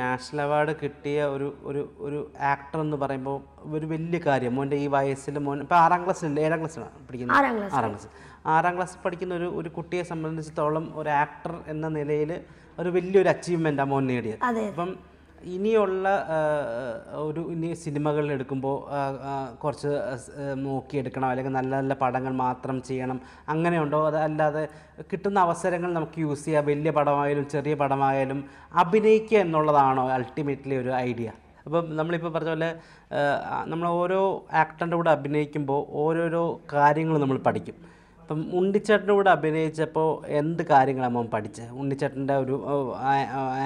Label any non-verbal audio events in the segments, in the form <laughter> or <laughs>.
national award കിട്ടിയ ഒരു ഒരു ഒരു ആക്ടർ എന്ന് പറയുമ്പോൾ ഒരു വലിയ കാര്യം മോൻ്റെ ഈ വയസ്സിൽ മോൻ ഇപ്പം ആറാം ക്ലാസ്സിലല്ലേ ഏഴാം ക്ലാസ്സിലാണ് പഠിക്കുന്നത് ആറാം ക്ലാസ് ആറാം ക്ലാസ് പഠിക്കുന്ന ഒരു ഒരു കുട്ടിയെ സംബന്ധിച്ചിടത്തോളം ഒരു ആക്ടർ എന്ന നിലയിൽ ഒരു വലിയൊരു അച്ചീവ്മെൻറ്റാണ് മോൻ നേടിയത് അപ്പം ഇനിയുള്ള ഒരു ഇനി സിനിമകൾ എടുക്കുമ്പോൾ കുറച്ച് നോക്കിയെടുക്കണം അല്ലെങ്കിൽ നല്ല നല്ല പടങ്ങൾ മാത്രം ചെയ്യണം അങ്ങനെയുണ്ടോ അതല്ലാതെ കിട്ടുന്ന അവസരങ്ങൾ നമുക്ക് യൂസ് ചെയ്യാം വലിയ പടമായാലും ചെറിയ പടമായാലും അഭിനയിക്കുക എന്നുള്ളതാണോ അൾട്ടിമേറ്റ്ലി ഒരു ഐഡിയ അപ്പം നമ്മളിപ്പോൾ പറഞ്ഞ പോലെ നമ്മൾ ഓരോ ആക്ടറിൻ്റെ കൂടെ അഭിനയിക്കുമ്പോൾ ഓരോരോ കാര്യങ്ങൾ നമ്മൾ പഠിക്കും അപ്പം ഉണ്ണിച്ചേട്ടൻ്റെ കൂടെ അഭിനയിച്ചപ്പോൾ എന്ത് കാര്യങ്ങളാണ് മോൻ പഠിച്ചത് ഉണ്ണിച്ചേട്ടൻ്റെ ഒരു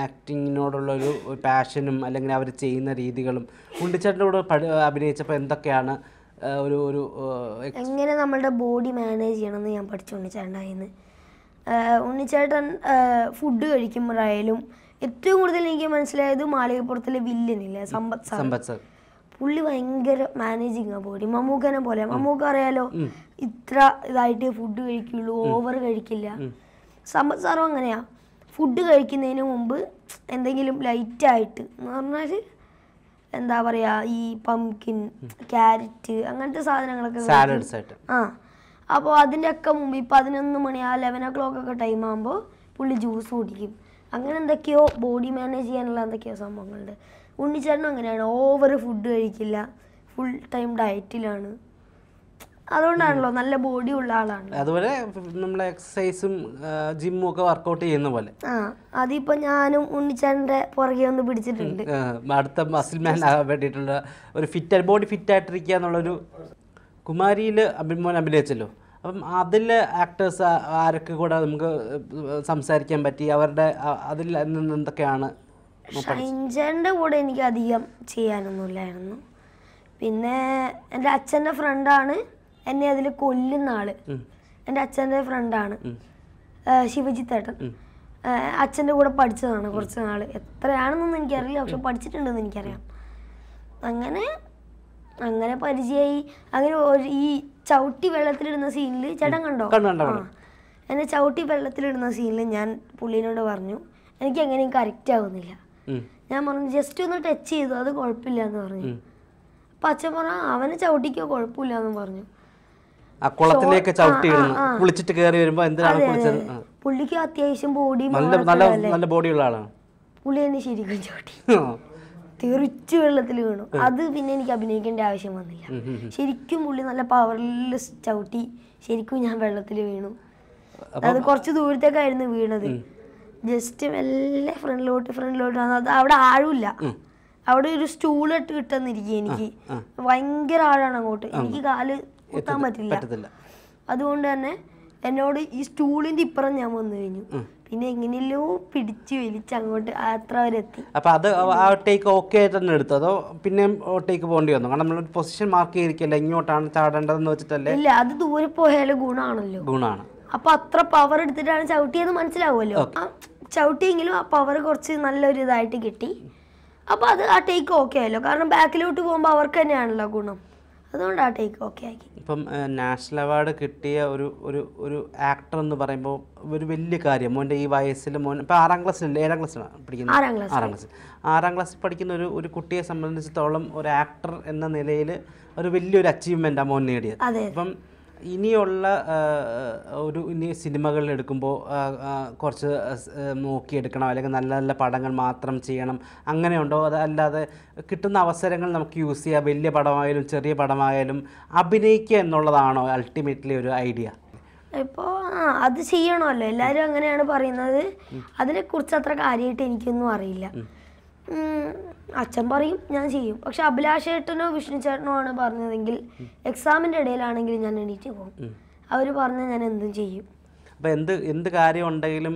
ആക്ടിങ്ങിനോടുള്ള ഒരു പാഷനും അല്ലെങ്കിൽ അവർ ചെയ്യുന്ന രീതികളും ഉണ്ണിച്ചേട്ടൻ്റെ കൂടെ അഭിനയിച്ചപ്പോൾ എന്തൊക്കെയാണ് ഒരു ഒരു എങ്ങനെ നമ്മളുടെ ബോഡി മാനേജ് ചെയ്യണമെന്ന് ഞാൻ പഠിച്ചു ഉണ്ണിച്ചേട്ടനായിരുന്നു ഉണ്ണിച്ചേട്ടൻ ഫുഡ് കഴിക്കുമ്പോഴായാലും ഏറ്റവും കൂടുതൽ എനിക്ക് മനസ്സിലായത് മാളികപ്പുറത്തിലെ വില്ലനില്ല സമ്പത്ത് സമ്പത്ത് സാർ പുള്ളി ഭയങ്കര മാനേജിങ് ബോഡി മമ്മൂക്കനെ പോലെ മമ്മൂക്ക അറിയാലോ ഇത്ര ഇതായിട്ട് ഫുഡ് കഴിക്കുള്ളൂ ഓവർ കഴിക്കില്ല സമ്പത്ത് സാറും അങ്ങനെയാ ഫുഡ് കഴിക്കുന്നതിന് മുമ്പ് എന്തെങ്കിലും ആയിട്ട് എന്ന് പറഞ്ഞാല് എന്താ പറയാ ഈ പംകിൻ ക്യാരറ്റ് അങ്ങനത്തെ സാധനങ്ങളൊക്കെ ആ അപ്പോൾ അതിൻ്റെ ഒക്കെ മുമ്പ് ഈ പതിനൊന്ന് മണി ആ ലെവൻ ഒ ക്ലോക്ക് ഒക്കെ ടൈം ആകുമ്പോൾ പുള്ളി ജ്യൂസ് കുടിക്കും അങ്ങനെ എന്തൊക്കെയോ ബോഡി മാനേജ് ചെയ്യാനുള്ള എന്തൊക്കെയോ സംഭവങ്ങളുണ്ട് ഉണ്ണിച്ചേട്ടനും അങ്ങനെയാണ് ഓവർ ഫുഡ് കഴിക്കില്ല ഫുൾ ടൈം ഡയറ്റിലാണ് അതുകൊണ്ടാണല്ലോ നല്ല ബോഡി ഉള്ള ആളാണ് അതുപോലെ നമ്മളെ എക്സസൈസും ജിമ്മും ഒക്കെ വർക്കൗട്ട് ചെയ്യുന്ന പോലെ ആ അതിപ്പോ ഞാനും ഉണ്ണിച്ചേട്ടന്റെ പുറകെ ഒന്ന് പിടിച്ചിട്ടുണ്ട് അടുത്ത മസിൽ മാൻ ആകാൻ വേണ്ടിയിട്ടുള്ള ഒരു ഫിറ്റ് ബോഡി ഫിറ്റ് ആയിട്ടിരിക്കുക എന്നുള്ളൊരു കുമാരിയിൽ അഭിമോൻ അഭിനയിച്ചല്ലോ അപ്പം അതിൽ ആക്ടേഴ്സ് ആരൊക്കെ കൂടെ നമുക്ക് സംസാരിക്കാൻ പറ്റി അവരുടെ അതിൽ എന്തൊക്കെയാണ് ഷൈൻജാൻ്റെ കൂടെ എനിക്ക് അധികം ചെയ്യാനൊന്നുമില്ലായിരുന്നു പിന്നെ എൻ്റെ അച്ഛൻ്റെ ഫ്രണ്ടാണ് എന്നെ അതിൽ കൊല്ലുന്ന ആള് എൻ്റെ അച്ഛൻ്റെ ഫ്രണ്ടാണ് ശിവജിത്തേട്ടൻ അച്ഛൻ്റെ കൂടെ പഠിച്ചതാണ് കുറച്ച് നാൾ എത്രയാണെന്നൊന്നും എനിക്കറിയില്ല പക്ഷെ പഠിച്ചിട്ടുണ്ടെന്ന് എനിക്കറിയാം അങ്ങനെ അങ്ങനെ പരിചയമായി അങ്ങനെ ഈ ചവിട്ടി വെള്ളത്തിലിടുന്ന സീനിൽ ചേട്ടൻ കണ്ടോ എന്നെ ചവിട്ടി വെള്ളത്തിലിടുന്ന സീനിൽ ഞാൻ പുള്ളിനോട് പറഞ്ഞു എനിക്ക് എങ്ങനെയും കറക്റ്റ് ആവുന്നില്ല ഞാൻ പറഞ്ഞു ജസ്റ്റ് ഒന്ന് ടച്ച് ചെയ്തു അത് കുഴപ്പമില്ല എന്ന് പറഞ്ഞു അപ്പൊ അച്ഛൻ പറഞ്ഞു അവനെ ചവിട്ടിക്കോ കുഴപ്പമില്ല എന്ന് പറഞ്ഞു കുളത്തിലേക്ക് കുളിച്ചിട്ട് കയറി വരുമ്പോ എന്തിനാണ് പുള്ളിക്ക് അത്യാവശ്യം ബോഡി നല്ല നല്ല നല്ല ബോഡിയുള്ള ആളാണ് പുള്ളി തന്നെ ശരിക്കും ചവിട്ടി തെറിച്ച് വെള്ളത്തിൽ വീണു അത് പിന്നെ എനിക്ക് അഭിനയിക്കേണ്ട ആവശ്യം വന്നില്ല ശരിക്കും പുള്ളി നല്ല പവർലെസ് ചവിട്ടി ശരിക്കും ഞാൻ വെള്ളത്തിൽ വീണു അത് കുറച്ച് ദൂരത്തേക്കായിരുന്നു വീണത് ജസ്റ്റ് മെല്ലെ ഫ്രണ്ടിലോട്ട് ഫ്രണ്ടിലോട്ട് അത് അവിടെ ആഴമില്ല അവിടെ ഒരു സ്റ്റൂൾ ഇട്ട് കിട്ടുന്നിരിക്കും എനിക്ക് ഭയങ്കര ആഴാണ് അങ്ങോട്ട് എനിക്ക് കാല് കുത്താൻ പറ്റില്ല അതുകൊണ്ട് തന്നെ എന്നോട് ഈ സ്റ്റൂളിന്റെ ഇപ്പുറം ഞാൻ വന്നു കഴിഞ്ഞു പിന്നെ എങ്ങനെയല്ലോ പിടിച്ച് വലിച്ച് അങ്ങോട്ട് അത്ര വരെ എത്തി അപ്പൊ അത് ആ ടേക്ക് ഓക്കെ ആയിട്ട് തന്നെ എടുത്തു അതോ പിന്നെ ടേക്ക് പോകേണ്ടി വന്നു കാരണം നമ്മൾ പൊസിഷൻ മാർക്ക് ചെയ്തിരിക്കല്ലേ ഇങ്ങോട്ടാണ് ചാടേണ്ടതെന്ന് വെച്ചിട്ടല്ലേ ഇല്ല അത് ദൂരെ പോയാലും ഗുണമാണല്ലോ ഗുണമാണ് അപ്പൊ അത്ര പവർ എടുത്തിട്ടാണ് ചവിട്ടിയെന്ന് മനസ്സിലാവുമല്ലോ ചവിട്ടിയെങ്കിലും ആ പവർ കുറച്ച് നല്ലൊരു ഇതായിട്ട് കിട്ടി അപ്പോൾ അത് ആ ടേക്ക് ഓക്കെ ആയല്ലോ കാരണം ബാക്കിലോട്ട് പോകുമ്പോൾ അവർക്ക് തന്നെയാണല്ലോ ഗുണം അതുകൊണ്ട് ആ ടേക്ക് ഓക്കെ ആക്കി ഇപ്പം നാഷണൽ അവാർഡ് കിട്ടിയ ഒരു ഒരു ഒരു ആക്ടർ എന്ന് പറയുമ്പോൾ ഒരു വലിയ കാര്യം മോൻ്റെ ഈ വയസ്സിൽ മോൻ ഇപ്പം ആറാം ക്ലാസ്സിലല്ലേ ഏഴാം ക്ലാസ്സിലാണ് പഠിക്കുന്നത് ആറാം ക്ലാസ് ആറാം ക്ലാസ് ആറാം ക്ലാസ്സിൽ പഠിക്കുന്ന ഒരു ഒരു കുട്ടിയെ സംബന്ധിച്ചിടത്തോളം ഒരു ആക്ടർ എന്ന നിലയിൽ ഒരു വലിയൊരു അച്ചീവ്മെൻറ്റാണ് മോൻ നേടിയത് അപ്പം ഇനിയുള്ള ഒരു ഇനി സിനിമകൾ എടുക്കുമ്പോൾ കുറച്ച് നോക്കിയെടുക്കണം അല്ലെങ്കിൽ നല്ല നല്ല പടങ്ങൾ മാത്രം ചെയ്യണം അങ്ങനെയുണ്ടോ അതല്ലാതെ കിട്ടുന്ന അവസരങ്ങൾ നമുക്ക് യൂസ് ചെയ്യുക വലിയ പടമായാലും ചെറിയ പടമായാലും അഭിനയിക്കുക എന്നുള്ളതാണോ അൾട്ടിമേറ്റ്ലി ഒരു ഐഡിയ ഇപ്പോൾ അത് ചെയ്യണമല്ലോ എല്ലാവരും അങ്ങനെയാണ് പറയുന്നത് അതിനെക്കുറിച്ച് അത്ര കാര്യമായിട്ട് എനിക്കൊന്നും അറിയില്ല അച്ഛൻ പറയും ഞാൻ ചെയ്യും പക്ഷെ അഭിലാഷേട്ടനോ വിഷ്ണു ചേട്ടനോ ആണ് പറഞ്ഞതെങ്കിൽ എക്സാമിന്റെ ഇടയിലാണെങ്കിൽ ഞാൻ എണീറ്റ് പോകും അവർ പറഞ്ഞ് ഞാൻ എന്തും ചെയ്യും അപ്പോൾ എന്ത് എന്ത് കാര്യം ഉണ്ടെങ്കിലും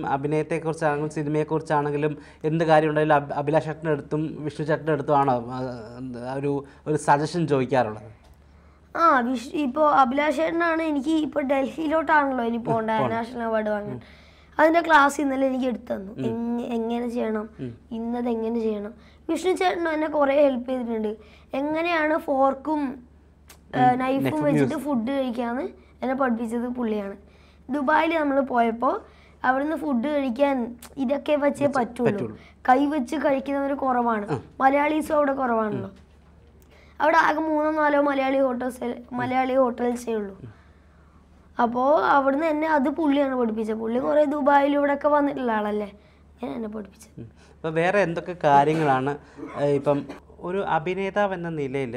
സിനിമയെ കുറിച്ചാണെങ്കിലും എന്ത് കാര്യം ഉണ്ടെങ്കിലും അഭിലാഷേട്ടൻ്റെ അടുത്തും വിഷ്ണു ചേട്ടൻ്റെ അടുത്തുമാണോ ഒരു ഒരു സജഷൻ ചോദിക്കാറുള്ളത് ആ വിഷ് ഇപ്പോൾ അഭിലാഷേട്ടനാണ് എനിക്ക് ഇപ്പോൾ ഡൽഹിയിലോട്ടാണല്ലോ ഇനി പോകേണ്ടത് നാഷണൽ അവാർഡ് വാങ്ങാൻ അതിന്റെ ക്ലാസ് ഇന്നലെ എനിക്ക് എടുത്തു തന്നു എങ്ങനെ ചെയ്യണം ഇന്നത് എങ്ങനെ ചെയ്യണം വിഷ്ണു ചേട്ടനും എന്നെ കുറെ ഹെൽപ്പ് ചെയ്തിട്ടുണ്ട് എങ്ങനെയാണ് ഫോർക്കും നൈഫും വെച്ചിട്ട് ഫുഡ് കഴിക്കാന്ന് എന്നെ പഠിപ്പിച്ചത് പുള്ളിയാണ് ദുബായിൽ നമ്മൾ പോയപ്പോൾ അവിടുന്ന് ഫുഡ് കഴിക്കാൻ ഇതൊക്കെ വെച്ചേ പറ്റുള്ളൂ കൈ വെച്ച് കഴിക്കുന്നവർ കുറവാണ് മലയാളീസും അവിടെ കുറവാണല്ലോ അവിടെ ആകെ മൂന്നോ നാലോ മലയാളി ഹോട്ടൽസ് മലയാളി ഹോട്ടൽസേ ഉള്ളൂ അപ്പോൾ അവിടുന്ന് എന്നെ അത് പുള്ളിയാണ് പഠിപ്പിച്ചത് പുള്ളി കുറേ ദുബായിൽ ഒക്കെ വന്നിട്ടുള്ള ആളല്ലേ എന്നെ പഠിപ്പിച്ചത് അപ്പോൾ വേറെ എന്തൊക്കെ കാര്യങ്ങളാണ് ഇപ്പം ഒരു അഭിനേതാവ് എന്ന നിലയിൽ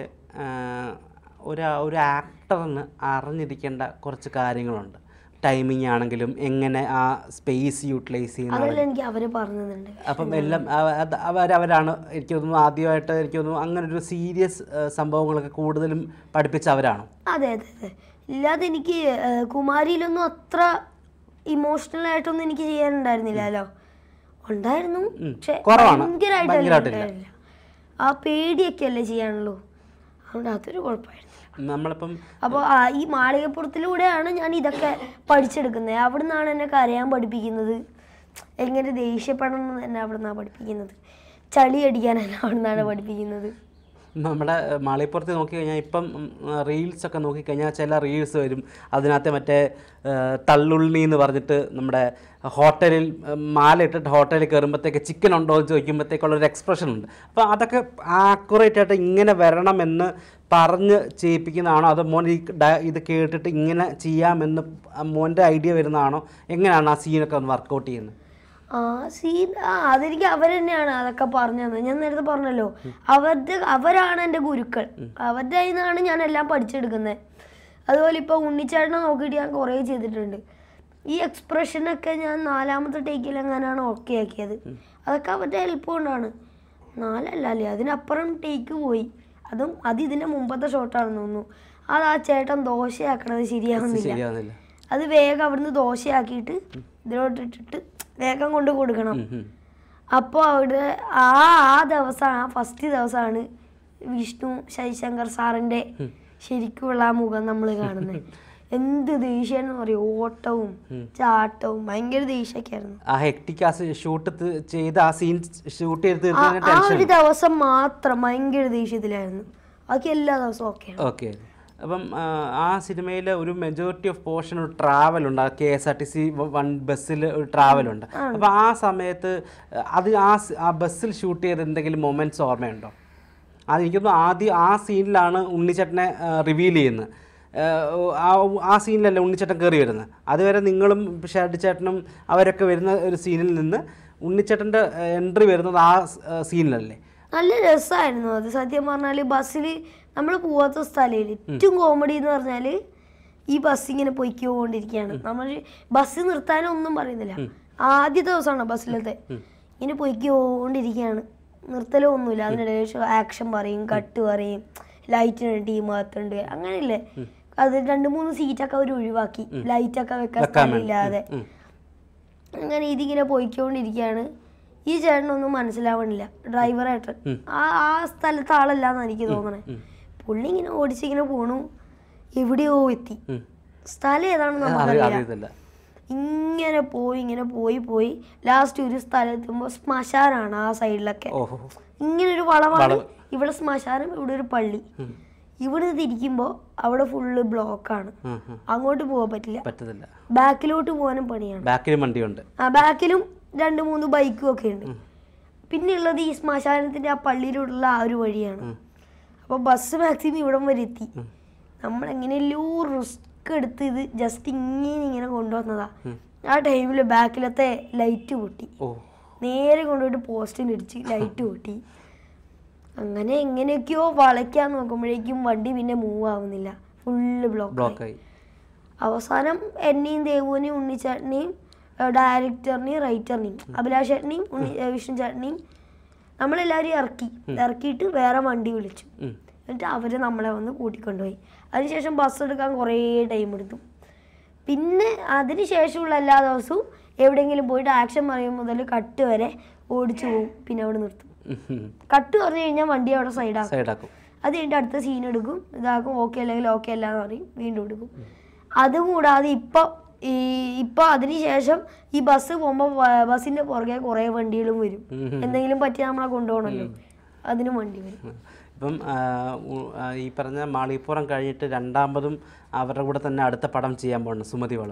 ഒരു ഒരു ആക്ടറിന് അറിഞ്ഞിരിക്കേണ്ട കുറച്ച് കാര്യങ്ങളുണ്ട് ടൈമിങ് ആണെങ്കിലും എങ്ങനെ ആ സ്പേസ് യൂട്ടിലൈസ് ചെയ്യുന്ന അവർ പറഞ്ഞതുണ്ട് അപ്പം എല്ലാം അവരവരാണ് എനിക്ക് തോന്നുന്നു ആദ്യമായിട്ട് എനിക്ക് തോന്നുന്നു അങ്ങനെ ഒരു സീരിയസ് സംഭവങ്ങളൊക്കെ കൂടുതലും പഠിപ്പിച്ചവരാണോ അതെ അതെ അതെ ഇല്ലാതെ എനിക്ക് കുമാരിയിലൊന്നും അത്ര ഇമോഷണൽ ആയിട്ടൊന്നും എനിക്ക് ചെയ്യാനുണ്ടായിരുന്നില്ലല്ലോ ഉണ്ടായിരുന്നു പക്ഷെ ഭയങ്കരമായിട്ടല്ല ആ പേടിയൊക്കെ അല്ലേ ചെയ്യാനുള്ളൂ അതുകൊണ്ട് അതൊരു കുഴപ്പമായിരുന്നു നമ്മളിപ്പം അപ്പോൾ ഈ മാളികപ്പുറത്തിലൂടെയാണ് ഞാൻ ഇതൊക്കെ പഠിച്ചെടുക്കുന്നത് അവിടെ നിന്നാണ് എന്നെ കരയാൻ പഠിപ്പിക്കുന്നത് എങ്ങനെ ദേഷ്യപ്പെടണം എന്ന് തന്നെ അവിടെ നിന്നാണ് പഠിപ്പിക്കുന്നത് ചളി അടിക്കാൻ തന്നെ അവിടെ നിന്നാണ് പഠിപ്പിക്കുന്നത് നമ്മുടെ മാളിപ്പുറത്ത് നോക്കിക്കഴിഞ്ഞാൽ ഇപ്പം റീൽസൊക്കെ നോക്കിക്കഴിഞ്ഞാൽ ചില റീൽസ് വരും അതിനകത്ത് മറ്റേ തള്ളുള്ളി എന്ന് പറഞ്ഞിട്ട് നമ്മുടെ ഹോട്ടലിൽ മാല ഇട്ടിട്ട് ഹോട്ടലിൽ കയറുമ്പോഴത്തേക്ക് ചിക്കൻ ഉണ്ടോ എന്ന് ചോദിക്കുമ്പോഴത്തേക്കുള്ളൊരു എക്സ്പ്രഷൻ ഉണ്ട് അപ്പോൾ അതൊക്കെ ആക്യുറേറ്റ് ആയിട്ട് ഇങ്ങനെ വരണമെന്ന് പറഞ്ഞ് ചെയ്യിപ്പിക്കുന്നതാണോ അതോ മോൻ ഈ ഇത് കേട്ടിട്ട് ഇങ്ങനെ ചെയ്യാമെന്ന് മോൻ്റെ ഐഡിയ വരുന്നതാണോ എങ്ങനെയാണ് ആ സീനൊക്കെ ഒന്ന് വർക്കൗട്ട് ചെയ്യുന്നത് ആ സീൻ ആ അതെനിക്ക് അവർ തന്നെയാണ് അതൊക്കെ പറഞ്ഞു തന്നത് ഞാൻ നേരത്തെ പറഞ്ഞല്ലോ അവരുടെ അവരാണ് എൻ്റെ ഗുരുക്കൾ അവരുടെ കയ്യിൽ നിന്നാണ് ഞാൻ എല്ലാം പഠിച്ചെടുക്കുന്നത് അതുപോലെ ഇപ്പോൾ ഉണ്ണിച്ചേട്ടനെ നോക്കിയിട്ട് ഞാൻ കുറേ ചെയ്തിട്ടുണ്ട് ഈ എക്സ്പ്രഷനൊക്കെ ഞാൻ നാലാമത്തെ ടേക്കിലെങ്ങാനാണ് ഓക്കെ ആക്കിയത് അതൊക്കെ അവരുടെ ഹെൽപ്പ് കൊണ്ടാണ് നാലല്ല അല്ലേ അതിനപ്പുറം ടേക്ക് പോയി അതും അത് ഇതിൻ്റെ മുമ്പത്തെ ഷോട്ടാണെന്ന് തോന്നുന്നു അത് ആ ചേട്ടൻ ദോശയാക്കണത് ശരിയാവുന്നില്ല അത് വേഗം അവിടുന്ന് ദോശയാക്കിയിട്ട് ഇതിലോട്ടിട്ടിട്ട് വേഗം കൊണ്ട് കൊടുക്കണം അപ്പോൾ അവിടെ ആ ആ ദിവസമാണ് ആ ഫസ്റ്റ് ദിവസമാണ് വിഷ്ണു ശൈശങ്കർ സാറിൻ്റെ ശരിക്കുമുള്ള ആ മുഖം നമ്മൾ കാണുന്നത് <laughs> എന്ത് ദേഷ്യ എന്ന് പറയും ഓട്ടവും ചാട്ടവും ഭയങ്കര ദേഷ്യൊക്കെയായിരുന്നു ആ ഹെക്ടിക് ആ ഷൂട്ട് ചെയ്ത് ആ സീൻ ഷൂട്ട് ചെയ്ത് ആ ഒരു ദിവസം മാത്രം ഭയങ്കര ദേഷ്യത്തിലായിരുന്നു ബാക്കി എല്ലാ ദിവസവും ഓക്കെ ഓക്കെ അപ്പം ആ സിനിമയിൽ ഒരു മെജോറിറ്റി ഓഫ് പോർഷൻ ഒരു ട്രാവൽ ഉണ്ട് K S R T C one ബസ്സിൽ ഒരു ട്രാവൽ ഉണ്ട് അപ്പം ആ സമയത്ത് അത് ആ ആ ബസ്സിൽ ഷൂട്ട് ചെയ്ത എന്തെങ്കിലും മൊമെൻറ്റ്സ് ഓർമ്മയുണ്ടോ അത് എനിക്കൊന്നും ആദ്യം ആ സീനിലാണ് ഉണ്ണിച്ചേട്ടനെ റിവീൽ ചെയ്യുന്നത് ആ സീനിലല്ല ഉണ്ണിച്ചേട്ടൻ കയറി വരുന്നത് അതുവരെ നിങ്ങളും ഷാഡിച്ചേട്ടനും അവരൊക്കെ വരുന്ന ഒരു സീനിൽ നിന്ന് ഉണ്ണിച്ചേട്ടൻ്റെ എൻട്രി വരുന്നത് ആ സീനിലല്ലേ നല്ല രസമായിരുന്നു അത് സത്യം പറഞ്ഞാൽ ബസ്സിൽ നമ്മൾ പോവാത്ത സ്ഥലയിൽ ഏറ്റവും കോമഡി എന്ന് പറഞ്ഞാൽ ഈ ബസ് ഇങ്ങനെ പൊയ്ക്കൊണ്ടിരിക്കുകയാണ് നമ്മൾ ബസ് നിർത്താനൊന്നും പറയുന്നില്ല ആദ്യത്തെ ദിവസമാണ് ബസ്സിലത്തെ ഇങ്ങനെ പൊയ്ക്കൊണ്ടിരിക്കുകയാണ് നിർത്തലോ ഒന്നുമില്ല അതിനിടയിൽ ആക്ഷൻ പറയും കട്ട് പറയും ലൈറ്റിന് ടീം അകത്തുണ്ട് അങ്ങനെയല്ലേ അത് രണ്ട് മൂന്ന് സീറ്റൊക്കെ അവർ ഒഴിവാക്കി ലൈറ്റൊക്കെ വെക്കാൻ സ്ഥലമില്ലാതെ അങ്ങനെ ഇതിങ്ങനെ പോയിക്കൊണ്ടിരിക്കുകയാണ് ഈ ചേട്ടനൊന്നും മനസ്സിലാവണില്ല ഡ്രൈവറായിട്ട് ആ ആ സ്ഥലത്ത് ആളല്ലാന്നാണ് എനിക്ക് തോന്നണേ പുള്ളി ഇങ്ങനെ ഓടിച്ചിങ്ങനെ പോണു എവിടെയോ എത്തി സ്ഥലം ഏതാണെന്ന് നമുക്കറിയില്ല ഇങ്ങനെ പോയി ഇങ്ങനെ പോയി പോയി ലാസ്റ്റ് ഒരു സ്ഥലത്തുമ്പോൾ ശ്മശാനാണ് ആ സൈഡിലൊക്കെ ഇങ്ങനെ ഒരു വളമാണ് ഇവിടെ ശ്മശാനം ഇവിടെ ഒരു പള്ളി ഇവിടെ തിരിക്കുമ്പോ അവിടെ ഫുള്ള് ബ്ലോക്കാണ് അങ്ങോട്ട് പോവാൻ പറ്റില്ല പറ്റത്തില്ല ബാക്കിലോട്ട് പോകാനും പണിയാണ് ബാക്കിലും വണ്ടിയുണ്ട് ആ ബാക്കിലും രണ്ട് മൂന്ന് ബൈക്കും ഒക്കെ ഉണ്ട് ഉള്ളത് ഈ ശ്മശാനത്തിന്റെ ആ പള്ളിയിലുള്ള ആ ഒരു വഴിയാണ് അപ്പോൾ ബസ് മാക്സിമം ഇവിടെ വരെ എത്തി നമ്മൾ എങ്ങനെയല്ലോ റിസ്ക് എടുത്ത് ഇത് ജസ്റ്റ് ഇങ്ങനെ ഇങ്ങനെ കൊണ്ടുവന്നതാ ആ ടൈമിൽ ബാക്കിലത്തെ ലൈറ്റ് പൊട്ടി നേരെ കൊണ്ടുപോയിട്ട് ഇടിച്ച് ലൈറ്റ് പൊട്ടി അങ്ങനെ എങ്ങനെയൊക്കെയോ വളയ്ക്കാൻ നോക്കുമ്പോഴേക്കും വണ്ടി പിന്നെ മൂവ് ആവുന്നില്ല ഫുള്ള് ബ്ലോക്ക് ആയി അവസാനം എന്നെയും ദേവുവിനെയും ഉണ്ണിച്ചേട്ടനെയും ഡയറക്ടറിനെയും റൈറ്ററിനെയും അഭിലാഷ് ചേട്ടനെയും ഉണ്ണി വിഷ്ണു ചേട്ടനെയും നമ്മളെല്ലാവരും ഇറക്കി ഇറക്കിയിട്ട് വേറെ വണ്ടി വിളിച്ചു എന്നിട്ട് അവർ നമ്മളെ വന്ന് കൂട്ടിക്കൊണ്ടുപോയി അതിനുശേഷം ബസ് എടുക്കാൻ കുറേ ടൈം എടുത്തു പിന്നെ അതിനുശേഷമുള്ള എല്ലാ ദിവസവും എവിടെയെങ്കിലും പോയിട്ട് ആക്ഷൻ പറയും മുതൽ കട്ട് വരെ ഓടിച്ചു പോകും പിന്നെ അവിടെ നിർത്തും കട്ട് പറഞ്ഞു കഴിഞ്ഞാൽ വണ്ടി അവിടെ സൈഡാക്കും അത് കഴിഞ്ഞിട്ട് അടുത്ത സീൻ എടുക്കും ഇതാക്കും ഓക്കെ അല്ലെങ്കിൽ ഓക്കെ അല്ല എന്ന് പറയും വീണ്ടും എടുക്കും കൂടാതെ ഇപ്പം ഈ ഇപ്പൊ അതിനുശേഷം ഈ ബസ് പോകുമ്പോ ബസ്സിന്റെ പുറകെ കുറെ വണ്ടികളും വരും എന്തെങ്കിലും പറ്റി നമ്മളെ കൊണ്ടുപോകണല്ലോ അതിനും വണ്ടി വരും ഇപ്പം ഈ പറഞ്ഞ മാളിപ്പുറം കഴിഞ്ഞിട്ട് രണ്ടാമതും അവരുടെ കൂടെ തന്നെ അടുത്ത പടം ചെയ്യാൻ പോകണം വള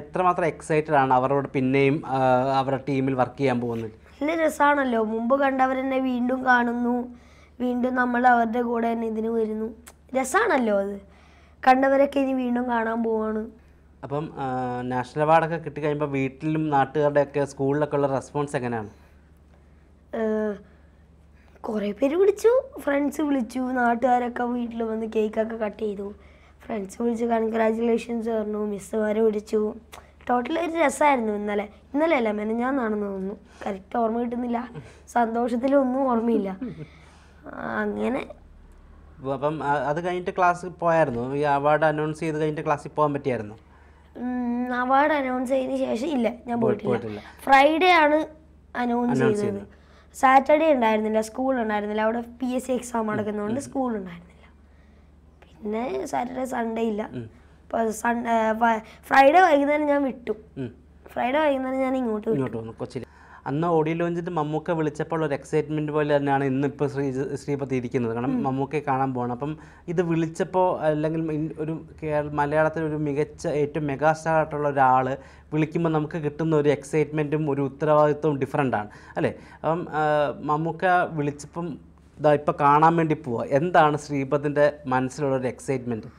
എത്രമാത്രം എക്സൈറ്റഡ് ആണ് അവരോട് പിന്നെയും അവരുടെ ടീമിൽ വർക്ക് ചെയ്യാൻ പോകുന്നത് നല്ല രസമാണല്ലോ മുമ്പ് കണ്ടവരെന്നെ വീണ്ടും കാണുന്നു വീണ്ടും നമ്മൾ അവരുടെ കൂടെ തന്നെ ഇതിന് വരുന്നു രസമാണല്ലോ അത് കണ്ടവരൊക്കെ ഇനി വീണ്ടും കാണാൻ പോവാണ് അപ്പം നാഷണൽ അവാർഡൊക്കെ കിട്ടിക്കഴിയുമ്പോൾ വീട്ടിലും ഒക്കെ സ്കൂളിലൊക്കെ ഉള്ള റെസ്പോൺസ് എങ്ങനെയാണ് കുറേ പേര് വിളിച്ചു ഫ്രണ്ട്സ് വിളിച്ചു നാട്ടുകാരൊക്കെ വീട്ടിൽ വന്ന് കേക്കൊക്കെ കട്ട് ചെയ്തു ഫ്രണ്ട്സ് വിളിച്ചു കൺഗ്രാജുലേഷൻസ് പറഞ്ഞു മിസ്സുമാരെ വിളിച്ചു ടോട്ടൽ ഒരു രസമായിരുന്നു ഇന്നലെ ഇന്നലെ അല്ല നടന്നു തോന്നുന്നു കറക്റ്റ് ഓർമ്മ കിട്ടുന്നില്ല സന്തോഷത്തിലൊന്നും ഓർമ്മയില്ല അങ്ങനെ അപ്പം അത് കഴിഞ്ഞിട്ട് ക്ലാസ്സിൽ പോയായിരുന്നു ഈ അവാർഡ് അനൗൺസ് ചെയ്ത് കഴിഞ്ഞിട്ട് ക്ലാസ്സിൽ പോകാൻ പറ്റിയായിരുന്നു അവാർഡ് അനൗൺസ് ചെയ്തതിന് ശേഷം ഇല്ല ഞാൻ പോയിട്ടില്ല ഫ്രൈഡേ ആണ് അനൗൺസ് ചെയ്തത് സാറ്റർഡേ ഉണ്ടായിരുന്നില്ല സ്കൂൾ ഉണ്ടായിരുന്നില്ല അവിടെ പി എസ് സി എക്സാം നടക്കുന്നതുകൊണ്ട് സ്കൂൾ ഉണ്ടായിരുന്നില്ല പിന്നെ സാറ്റർഡേ സൺഡേ ഇല്ല ഫ്രൈഡേ വൈകുന്നേരം ഞാൻ വിട്ടു ഫ്രൈഡേ വൈകുന്നേരം ഞാൻ ഇങ്ങോട്ട് വിട്ടു അന്ന് ഓഡിയോ ലോഞ്ചിൽ മമ്മൂക്ക വിളിച്ചപ്പോൾ ഒരു എക്സൈറ്റ്മെൻറ്റ് പോലെ തന്നെയാണ് ഇന്നിപ്പോൾ ശ്രീ ശ്രീപതി ഇരിക്കുന്നത് കാരണം മമ്മൂക്കയെ കാണാൻ പോകണം അപ്പം ഇത് വിളിച്ചപ്പോൾ അല്ലെങ്കിൽ ഒരു കേരള മലയാളത്തിൽ ഒരു മികച്ച ഏറ്റവും മെഗാസ്റ്റാർ ആയിട്ടുള്ള ഒരാൾ വിളിക്കുമ്പോൾ നമുക്ക് കിട്ടുന്ന ഒരു എക്സൈറ്റ്മെൻറ്റും ഒരു ഉത്തരവാദിത്വവും ഡിഫറെൻ്റാണ് അല്ലേ അപ്പം മമ്മൂക്ക വിളിച്ചപ്പം ഇതാ ഇപ്പം കാണാൻ വേണ്ടി പോവുക എന്താണ് ശ്രീപതിൻ്റെ മനസ്സിലുള്ള ഒരു എക്സൈറ്റ്മെൻറ്റ്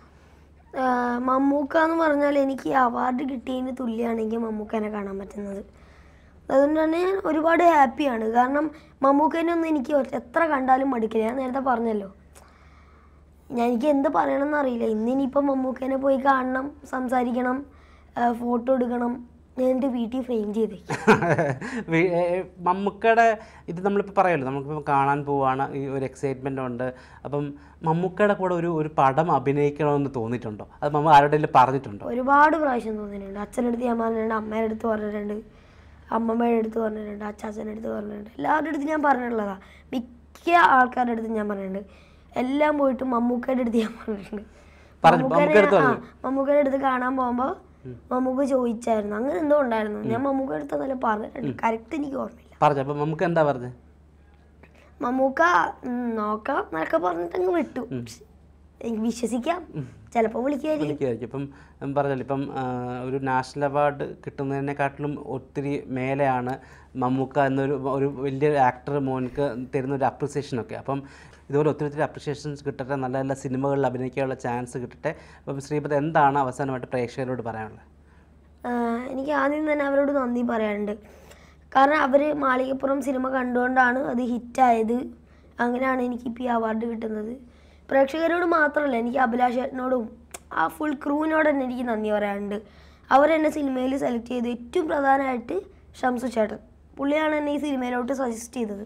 മമ്മൂക്ക എന്ന് പറഞ്ഞാൽ എനിക്ക് അവാർഡ് കിട്ടിയതിന് തുല്യമാണെങ്കിൽ മമ്മൂക്കനെ കാണാൻ പറ്റുന്നത് അതുകൊണ്ട് തന്നെ ഞാൻ ഒരുപാട് ഹാപ്പിയാണ് കാരണം മമ്മൂക്കേനെ ഒന്നും എനിക്ക് എത്ര കണ്ടാലും മടുക്കില്ല ഞാൻ നേരത്തെ പറഞ്ഞല്ലോ ഞാൻ എനിക്ക് എന്ത് പറയണമെന്ന് അറിയില്ല ഇനിയിപ്പോൾ മമ്മൂക്കേനെ പോയി കാണണം സംസാരിക്കണം ഫോട്ടോ എടുക്കണം എൻ്റെ വീട്ടിൽ ഫ്രെയിം ചെയ്തേക്കും <laughs> മമ്മൂക്കയുടെ ഇത് നമ്മളിപ്പോൾ പറയല്ലോ നമുക്കിപ്പോൾ കാണാൻ പോവാണ് ഈ ഒരു എക്സൈറ്റ്മെൻ്റ് ഉണ്ട് അപ്പം മമ്മൂക്കയുടെ കൂടെ ഒരു ഒരു പടം അഭിനയിക്കണമെന്ന് തോന്നിയിട്ടുണ്ടോ അത് മമ്മ ആരുടെ പറഞ്ഞിട്ടുണ്ടോ ഒരുപാട് പ്രാവശ്യം തോന്നിയിട്ടുണ്ട് അച്ഛനടുത്ത് ഞാൻ പറഞ്ഞിട്ടുണ്ട് അമ്മയുടെ അടുത്ത് പറഞ്ഞിട്ടുണ്ട് അമ്മമ്മയുടെ അടുത്ത് പറഞ്ഞിട്ടുണ്ട് അച്ചാച്ചൻ്റെ അടുത്ത് പറഞ്ഞിട്ടുണ്ട് എല്ലാവരുടെ അടുത്ത് ഞാൻ പറഞ്ഞിട്ടുള്ളതാണ് മിക്ക ആൾക്കാരുടെ അടുത്ത് ഞാൻ പറഞ്ഞിട്ടുണ്ട് എല്ലാം പോയിട്ട് മമ്മൂക്കയുടെ അടുത്ത് ഞാൻ പറഞ്ഞിട്ടുണ്ട് മമ്മൂക്കയുടെ അടുത്ത് കാണാൻ പോകുമ്പോൾ മമ്മൂക്ക ചോദിച്ചായിരുന്നു അങ്ങനെ എന്തോ ഉണ്ടായിരുന്നു ഞാൻ മമ്മൂക്കയുടെ അടുത്ത് നല്ല പറഞ്ഞിട്ടുണ്ട് കറക്റ്റ് എനിക്ക് ഓർമ്മയില്ല പറഞ്ഞു മമ്മൂക്ക എന്താ മമ്മൂക്ക നോക്കാം എന്നൊക്കെ പറഞ്ഞിട്ട് അങ്ങ് വിട്ടു എനിക്ക് വിശ്വസിക്കാം ചിലപ്പോൾ വിളിക്കുമായിരിക്കും ഇപ്പം പറഞ്ഞല്ലോ ഇപ്പം ഒരു നാഷണൽ അവാർഡ് കിട്ടുന്നതിനെക്കാട്ടിലും ഒത്തിരി മേലെയാണ് മമ്മൂക്ക എന്നൊരു ഒരു വലിയ ആക്ടർ മോനിക്ക് തരുന്ന ഒരു അപ്രിസിയേഷനൊക്കെ അപ്പം ഇതുപോലെ ഒത്തിരി ഒത്തിരി അപ്രിസിയേഷൻസ് കിട്ടട്ടെ നല്ല നല്ല സിനിമകളിൽ അഭിനയിക്കാനുള്ള ചാൻസ് കിട്ടട്ടെ അപ്പം ശ്രീപത് എന്താണ് അവസാനമായിട്ട് പ്രേക്ഷകരോട് പറയാനുള്ളത് എനിക്ക് ആദ്യം തന്നെ അവരോട് നന്ദി പറയാനുണ്ട് കാരണം അവർ മാളികപ്പുറം സിനിമ കണ്ടുകൊണ്ടാണ് അത് ഹിറ്റായത് അങ്ങനെയാണ് എനിക്ക് ഇപ്പോൾ ഈ അവാർഡ് കിട്ടുന്നത് പ്രേക്ഷകരോട് മാത്രമല്ല എനിക്ക് അഭിലാഷേട്ടനോടും ആ ഫുൾ ക്രൂവിനോട് തന്നെ എനിക്ക് നന്ദി പറയാനുണ്ട് അവരെന്നെ സിനിമയിൽ സെലക്ട് ചെയ്ത് ഏറ്റവും പ്രധാനമായിട്ട് ഷംസു ചേട്ടൻ പുള്ളിയാണ് എന്നെ ഈ സിനിമയിലോട്ട് സജസ്റ്റ് ചെയ്തത്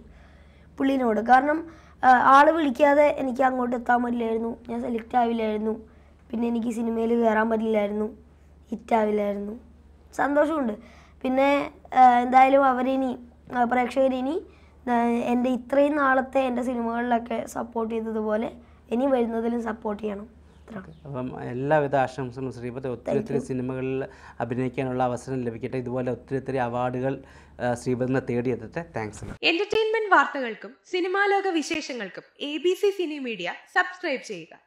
പുള്ളിനോട് കാരണം ആൾ വിളിക്കാതെ എനിക്ക് അങ്ങോട്ട് എത്താൻ പറ്റില്ലായിരുന്നു ഞാൻ സെലക്ട് ആവില്ലായിരുന്നു പിന്നെ എനിക്ക് സിനിമയിൽ കയറാൻ പറ്റില്ലായിരുന്നു ഹിറ്റാവില്ലായിരുന്നു സന്തോഷമുണ്ട് പിന്നെ എന്തായാലും അവരിനി പ്രേക്ഷകരിനി എൻ്റെ ഇത്രയും നാളത്തെ എൻ്റെ സിനിമകളിലൊക്കെ സപ്പോർട്ട് ചെയ്തതുപോലെ ഇനി വരുന്നതിലും സപ്പോർട്ട് ചെയ്യണം അപ്പം എല്ലാവിധ ആശംസകളും ശ്രീപതി ഒത്തിരി ഒത്തിരി സിനിമകളിൽ അഭിനയിക്കാനുള്ള അവസരം ലഭിക്കട്ടെ ഇതുപോലെ ഒത്തിരി ഒത്തിരി അവാർഡുകൾ ശ്രീപതിനെ തേടിയെത്തട്ടെ താങ്ക്സ് എന്റർടൈൻമെന്റ് വാർത്തകൾക്കും സിനിമാലോക വിശേഷങ്ങൾക്കും A B C cine media subscribe ചെയ്യുക